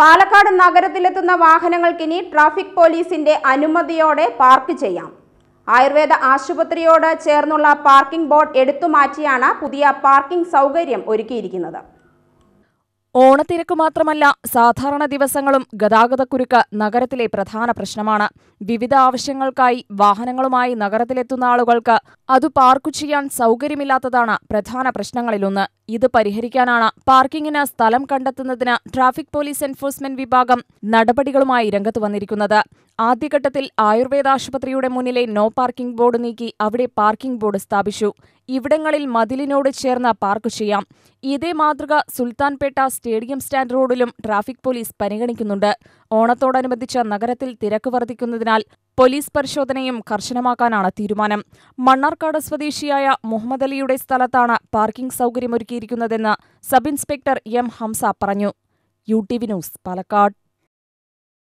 Palakkad നഗരത്തിലെത്തുന്ന വാഹനങ്ങൾക്കിനി traffic പോലീസിന്റെ അനുമതിയോടെ park ചെയ്യാം ആയുർവേദ ആശുപത്രിയോട് ചേർന്നുള്ള പാർക്കിംഗ് ബോർഡ് എടുത്തുമാറ്റിയാണ് പുതിയ പാർക്കിംഗ് സൗകര്യം ഒരുക്കിയിരിക്കുന്നത് ഓണത്തിരക്ക് മാത്രമല്ല സാധാരണ ദിവസങ്ങളും ഗതാഗതക്കുരുക്ക് നഗരത്തിലെ പ്രധാന പ്രശ്നമാണ് വിവിധ ആവശ്യങ്ങൾക്കായി വാഹനങ്ങളുമായി നഗരത്തിലെത്തുന്ന ആളുകൾക്ക് അത് പാർക്കു ചെയ്യാൻ സൗകര്യമില്ലാത്തതാണ് പ്രധാന പ്രശ്നങ്ങളിലൊന്ന് ഇത് പരിഹരിക്കാനാണ് പാർക്കിങ്ങിന് സ്ഥലം കണ്ടെത്തുന്നതിന് ട്രാഫിക് പോലീസ് എൻഫോഴ്സ്മെന്റ് വിഭാഗം നടപടികളുമായി രംഗത്ത് വന്നിരിക്കുന്നത് ആദ്യഘട്ടത്തിൽ ആയുർവേദ ആശുപത്രിയുടെ മുന്നിലെ നോ പാർക്കിംഗ് ബോർഡ് നീക്കി അവിടെ പാർക്കിംഗ് ബോർഡ് സ്ഥാപിച്ചു ഇവിടങ്ങളിൽ മതിലിനോട് ചേർന്ന് പാർക്ക് ചെയ്യാം ഇതേ മാതൃക സുൽത്താൻപേട്ട സ്റ്റേഡിയം സ്റ്റാൻഡ് റോഡിലും ട്രാഫിക് പോലീസ് പരിഗണിക്കുന്നുണ്ട് ഓണത്തോടനുബന്ധിച്ച് നഗരത്തിൽ തിരക്ക് വർദ്ധിക്കുന്നതിനാൽ പോലീസ് പരിശോധനയും കർശനമാക്കാനാണ് തീരുമാനം മണ്ണാർക്കാട് സ്വദേശിയായ മുഹമ്മദ് അലിയുടെ സ്ഥലത്താണ് പാർക്കിംഗ് സൗകര്യമൊരുക്കിയിരിക്കുന്നതെന്ന് സബ് ഇൻസ്പെക്ടർ എം ഹംസ പറഞ്ഞു U T V news Palakkad